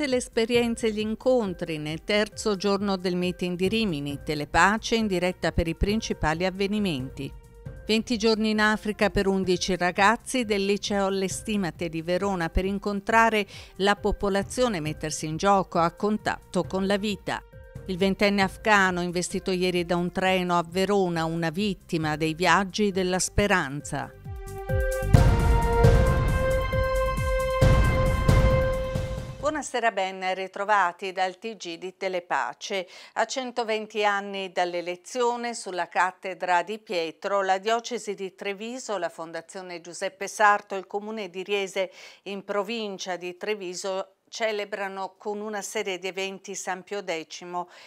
state le esperienze e gli incontri nel terzo giorno del meeting di Rimini, Telepace in diretta per i principali avvenimenti. 20 giorni in Africa per 11 ragazzi del liceo Lestimate di Verona per incontrare la popolazione, mettersi in gioco a contatto con la vita. Il ventenne afghano investito ieri da un treno a Verona, una vittima dei viaggi della speranza. Buonasera, ben ritrovati dal TG di Telepace. A 120 anni dall'elezione sulla cattedra di Pietro, la diocesi di Treviso, la Fondazione Giuseppe Sarto e il comune di Riese in provincia di Treviso celebrano con una serie di eventi San Pio X,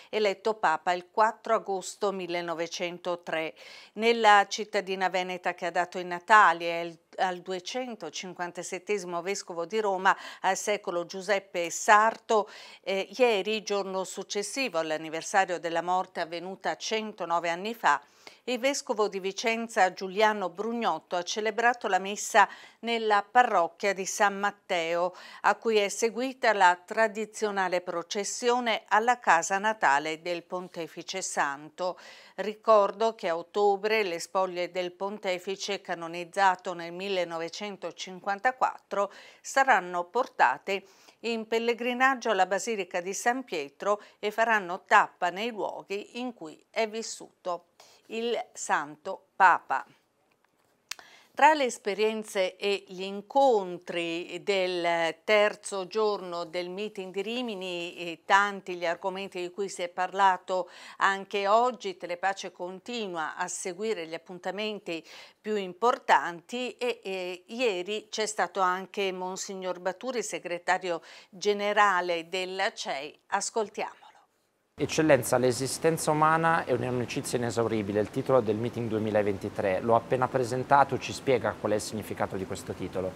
eletto Papa il 4 agosto 1903. Nella cittadina veneta che ha dato i natali e il al 257 Vescovo di Roma al secolo Giuseppe Sarto eh, ieri, giorno successivo all'anniversario della morte avvenuta 109 anni fa, il vescovo di Vicenza Giuliano Brugnotto ha celebrato la messa nella parrocchia di San Matteo, a cui è seguita la tradizionale processione alla casa natale del Pontefice Santo. Ricordo che a ottobre le spoglie del pontefice canonizzato nel 1954 saranno portate in pellegrinaggio alla Basilica di San Pietro e faranno tappa nei luoghi in cui è vissuto il Santo Papa. Tra le esperienze e gli incontri del terzo giorno del meeting di Rimini, eh, tanti gli argomenti di cui si è parlato anche oggi, Telepace continua a seguire gli appuntamenti più importanti e, e ieri c'è stato anche Monsignor Baturi, segretario generale della CEI. Ascoltiamo. Eccellenza, l'esistenza umana è un'amicizia inesauribile, il titolo del meeting 2023. L'ho appena presentato, ci spiega qual è il significato di questo titolo?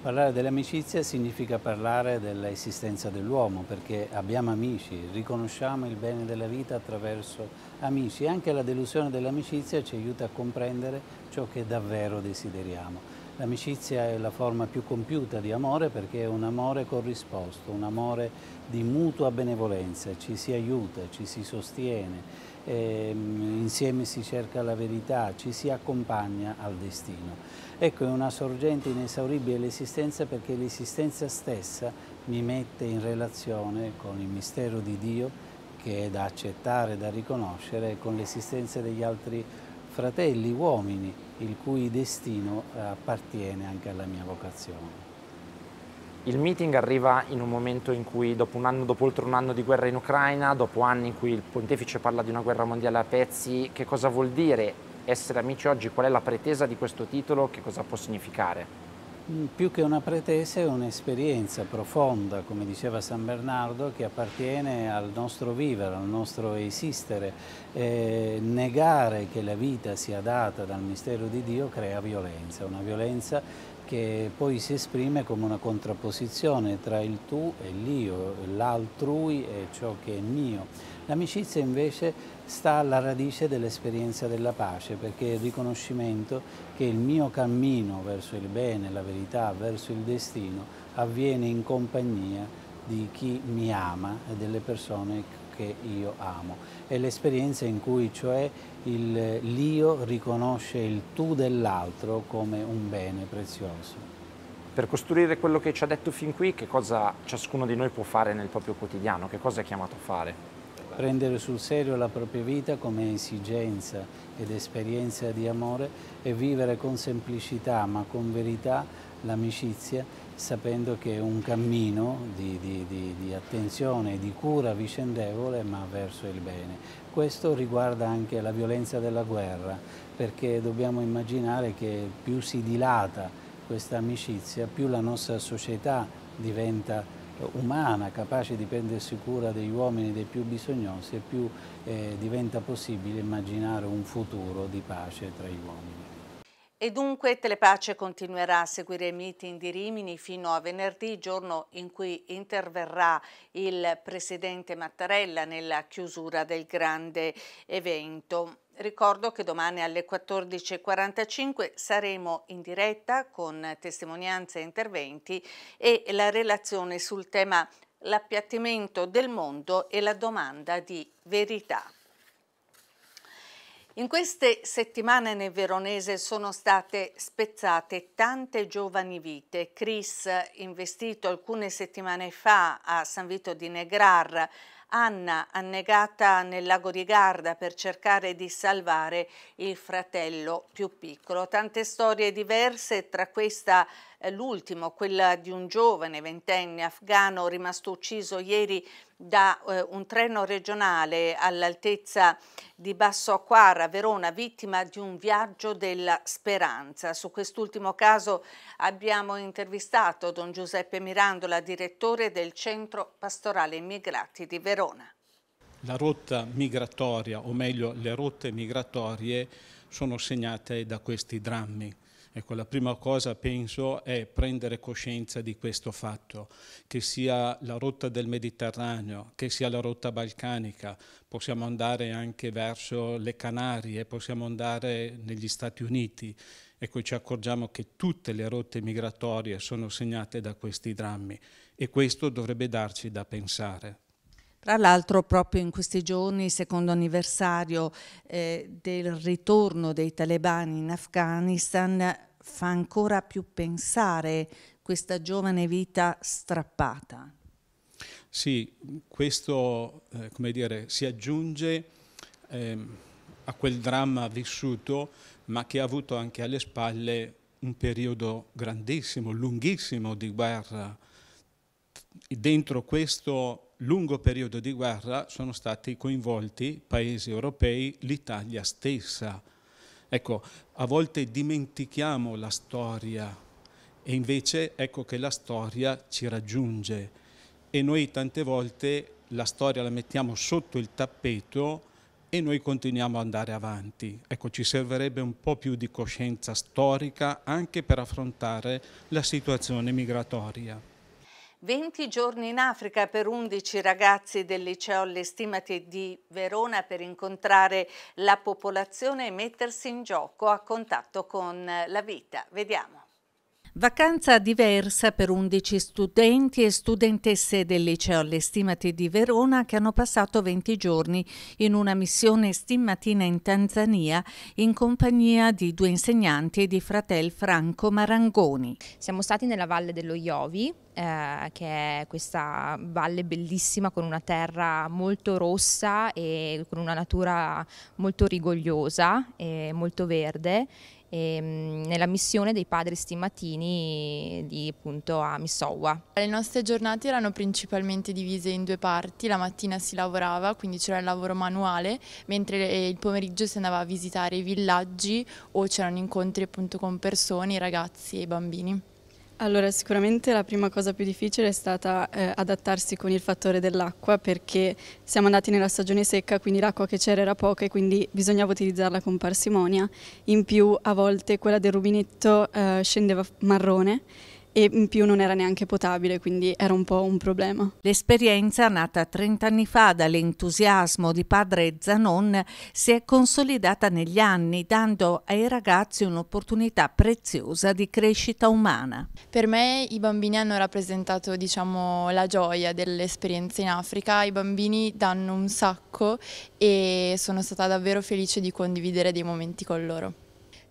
Parlare dell'amicizia significa parlare dell'esistenza dell'uomo, perché abbiamo amici, riconosciamo il bene della vita attraverso amici. Anche la delusione dell'amicizia ci aiuta a comprendere ciò che davvero desideriamo. L'amicizia è la forma più compiuta di amore perché è un amore corrisposto, un amore di mutua benevolenza, ci si aiuta, ci si sostiene, ehm, insieme si cerca la verità, ci si accompagna al destino. Ecco, è una sorgente inesauribile l'esistenza perché l'esistenza stessa mi mette in relazione con il mistero di Dio che è da accettare, da riconoscere, con l'esistenza degli altri uomini fratelli uomini il cui destino eh, appartiene anche alla mia vocazione. Il meeting arriva in un momento in cui dopo un anno, dopo oltre un anno di guerra in Ucraina, dopo anni in cui il pontefice parla di una guerra mondiale a pezzi, che cosa vuol dire essere amici oggi? Qual è la pretesa di questo titolo? Che cosa può significare? Mm, più che una pretesa è un'esperienza profonda, come diceva San Bernardo, che appartiene al nostro vivere, al nostro esistere. Eh, negare che la vita sia data dal mistero di Dio crea violenza, una violenza che poi si esprime come una contrapposizione tra il tu e l'io, l'altrui e ciò che è mio. L'amicizia invece sta alla radice dell'esperienza della pace, perché è il riconoscimento che il mio cammino verso il bene, la verità, verso il destino avviene in compagnia di chi mi ama e delle persone che che io amo. È l'esperienza in cui cioè l'io riconosce il tu dell'altro come un bene prezioso. Per costruire quello che ci ha detto fin qui, che cosa ciascuno di noi può fare nel proprio quotidiano? Che cosa è chiamato a fare? prendere sul serio la propria vita come esigenza ed esperienza di amore e vivere con semplicità ma con verità l'amicizia sapendo che è un cammino di, di, di, di attenzione e di cura vicendevole ma verso il bene. Questo riguarda anche la violenza della guerra, perché dobbiamo immaginare che più si dilata questa amicizia, più la nostra società diventa umana, capace di prendersi cura degli uomini dei più bisognosi e più eh, diventa possibile immaginare un futuro di pace tra gli uomini. E dunque Telepace continuerà a seguire i meeting di Rimini fino a venerdì, giorno in cui interverrà il presidente Mattarella nella chiusura del grande evento. Ricordo che domani alle 14.45 saremo in diretta con testimonianze e interventi e la relazione sul tema l'appiattimento del mondo e la domanda di verità. In queste settimane nel Veronese sono state spezzate tante giovani vite. Chris, investito alcune settimane fa a San Vito di Negrar, Anna, annegata nel lago di Garda per cercare di salvare il fratello più piccolo. Tante storie diverse, tra questa l'ultimo, quella di un giovane ventenne afgano rimasto ucciso ieri da eh, un treno regionale all'altezza di Basso Acquara, Verona, vittima di un viaggio della speranza. Su quest'ultimo caso abbiamo intervistato Don Giuseppe Mirandola, direttore del Centro Pastorale Immigrati di Verona. La rotta migratoria, o meglio le rotte migratorie, sono segnate da questi drammi Ecco, la prima cosa penso è prendere coscienza di questo fatto, che sia la rotta del Mediterraneo, che sia la rotta balcanica, possiamo andare anche verso le Canarie, possiamo andare negli Stati Uniti. Ecco, ci accorgiamo che tutte le rotte migratorie sono segnate da questi drammi e questo dovrebbe darci da pensare. Tra l'altro proprio in questi giorni, secondo anniversario eh, del ritorno dei talebani in Afghanistan, fa ancora più pensare questa giovane vita strappata. Sì, questo eh, come dire, si aggiunge eh, a quel dramma vissuto, ma che ha avuto anche alle spalle un periodo grandissimo, lunghissimo di guerra. E dentro questo lungo periodo di guerra sono stati coinvolti paesi europei, l'Italia stessa. Ecco, a volte dimentichiamo la storia e invece ecco che la storia ci raggiunge e noi tante volte la storia la mettiamo sotto il tappeto e noi continuiamo ad andare avanti. Ecco, ci servirebbe un po' più di coscienza storica anche per affrontare la situazione migratoria. 20 giorni in Africa per 11 ragazzi del liceo All'Estimati di Verona per incontrare la popolazione e mettersi in gioco a contatto con la vita. Vediamo. Vacanza diversa per 11 studenti e studentesse del liceo All'Estimati di Verona che hanno passato 20 giorni in una missione stimmatina in Tanzania in compagnia di due insegnanti e di fratel Franco Marangoni. Siamo stati nella valle dello Iovi eh, che è questa valle bellissima con una terra molto rossa e con una natura molto rigogliosa e molto verde ehm, nella missione dei padri stimatini di, appunto, a Missowa. Le nostre giornate erano principalmente divise in due parti, la mattina si lavorava, quindi c'era il lavoro manuale, mentre eh, il pomeriggio si andava a visitare i villaggi o c'erano incontri appunto con persone, ragazzi e bambini. Allora sicuramente la prima cosa più difficile è stata eh, adattarsi con il fattore dell'acqua perché siamo andati nella stagione secca quindi l'acqua che c'era era poca e quindi bisognava utilizzarla con parsimonia. In più a volte quella del rubinetto eh, scendeva marrone e in più non era neanche potabile, quindi era un po' un problema. L'esperienza, nata 30 anni fa dall'entusiasmo di padre Zanon, si è consolidata negli anni, dando ai ragazzi un'opportunità preziosa di crescita umana. Per me i bambini hanno rappresentato diciamo, la gioia dell'esperienza in Africa, i bambini danno un sacco e sono stata davvero felice di condividere dei momenti con loro.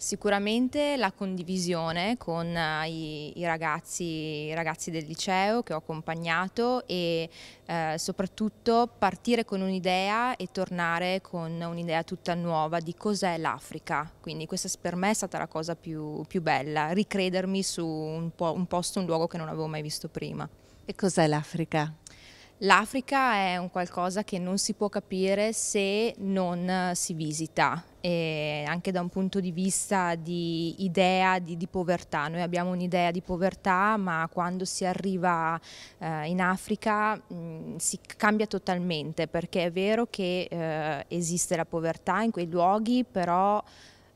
Sicuramente la condivisione con eh, i, i, ragazzi, i, ragazzi, del liceo che ho accompagnato e eh, soprattutto partire con un'idea e tornare con un'idea tutta nuova di cos'è l'Africa. Quindi questa per me è stata la cosa più, più bella, ricredermi su un, po un posto, un luogo che non avevo mai visto prima. E cos'è l'Africa? L'Africa è un qualcosa che non si può capire se non eh, si visita, e anche da un punto di vista di idea di, di povertà. Noi abbiamo un'idea di povertà, ma quando si arriva eh, in Africa mh, mm, si cambia totalmente, perché è vero che eh, esiste la povertà in quei luoghi, però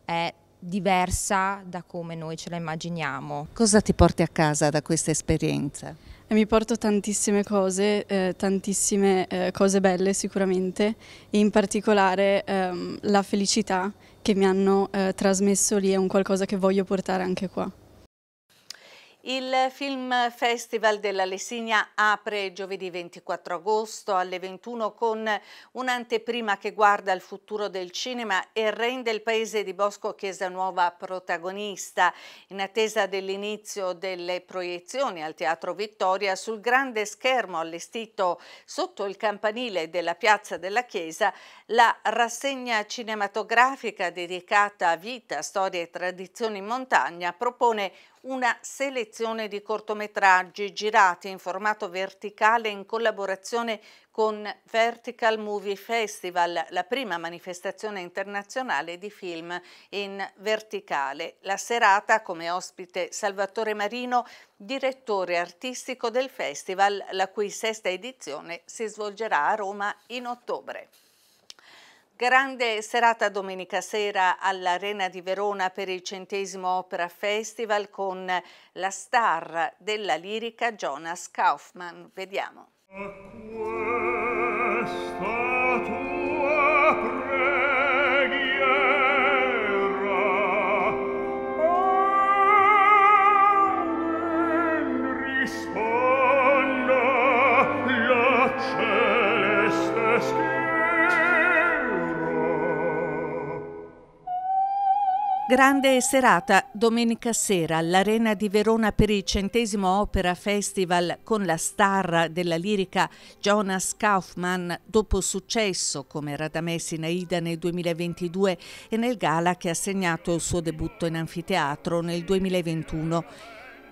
è diversa da come noi ce la immaginiamo. Cosa ti porti a casa da questa esperienza? Mi porto tantissime cose, eh, tantissime eh, cose belle sicuramente e in particolare ehm, la felicità che mi hanno eh, trasmesso lì è un qualcosa che voglio portare anche qua. Il Film Festival della Lessigna apre giovedì 24 agosto alle 21 con un'anteprima che guarda il futuro del cinema e rende il paese di Bosco Chiesa Nuova protagonista in attesa dell'inizio delle proiezioni al Teatro Vittoria sul grande schermo allestito sotto il campanile della Piazza della Chiesa la rassegna cinematografica dedicata a vita, storia e tradizioni in montagna propone una selezione di cortometraggi girati in formato verticale in collaborazione con Vertical Movie Festival, la prima manifestazione internazionale di film in verticale. La serata, come ospite Salvatore Marino, direttore artistico del festival, la cui sesta edizione si svolgerà a Roma in ottobre. Grande serata domenica sera all'Arena di Verona per il centesimo Opera Festival con la star della lirica Jonas Kaufman. Vediamo. A questa tua Grande serata domenica sera all'Arena di Verona per il centesimo Opera Festival con la star della lirica Jonas Kaufmann, dopo successo come Radamesi Naida nel 2022 e nel gala che ha segnato il suo debutto in anfiteatro nel 2021.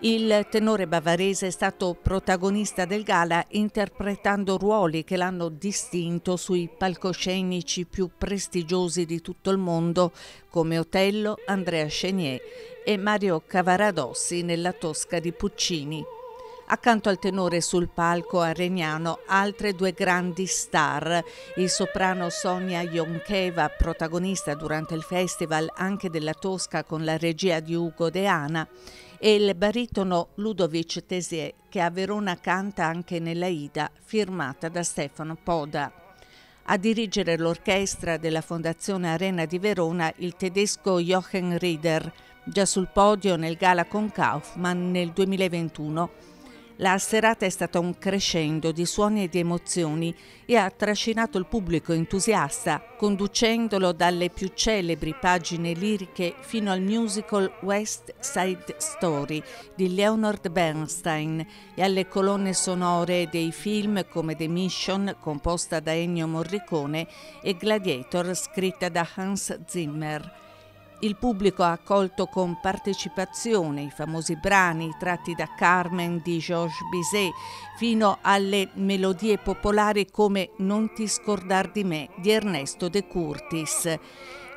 Il tenore bavarese è stato protagonista del gala interpretando ruoli che l'hanno distinto sui palcoscenici più prestigiosi di tutto il mondo come Otello, Andrea Chenier e Mario Cavaradossi nella Tosca di Puccini. Accanto al tenore sul palco aregnano altre due grandi star, il soprano Sonia Ionkeva, protagonista durante il festival anche della Tosca con la regia di Ugo Deana, e il baritono Ludovic Tesier che a Verona canta anche nella Ida firmata da Stefano Poda. A dirigere l'orchestra della Fondazione Arena di Verona il tedesco Jochen Rieder, già sul podio nel gala con Kaufmann nel 2021 la serata è stata un crescendo di suoni e di emozioni e ha trascinato il pubblico entusiasta, conducendolo dalle più celebri pagine liriche fino al musical West Side Story di Leonard Bernstein e alle colonne sonore dei film come The Mission, composta da Ennio Morricone, e Gladiator, scritta da Hans Zimmer. Il pubblico ha accolto con partecipazione i famosi brani tratti da Carmen di Georges Bizet fino alle melodie popolari come Non ti scordar di me di Ernesto De Curtis.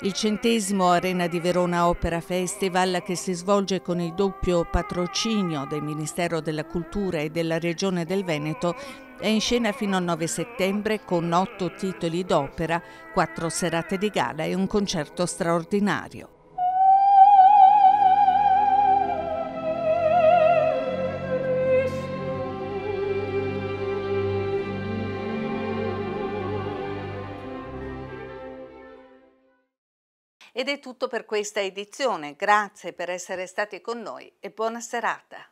Il centesimo Arena di Verona Opera Festival, che si svolge con il doppio patrocinio del Ministero della Cultura e della Regione del Veneto, è in scena fino al 9 settembre con otto titoli d'opera, quattro serate di gala e un concerto straordinario. Ed è tutto per questa edizione. Grazie per essere stati con noi e buona serata.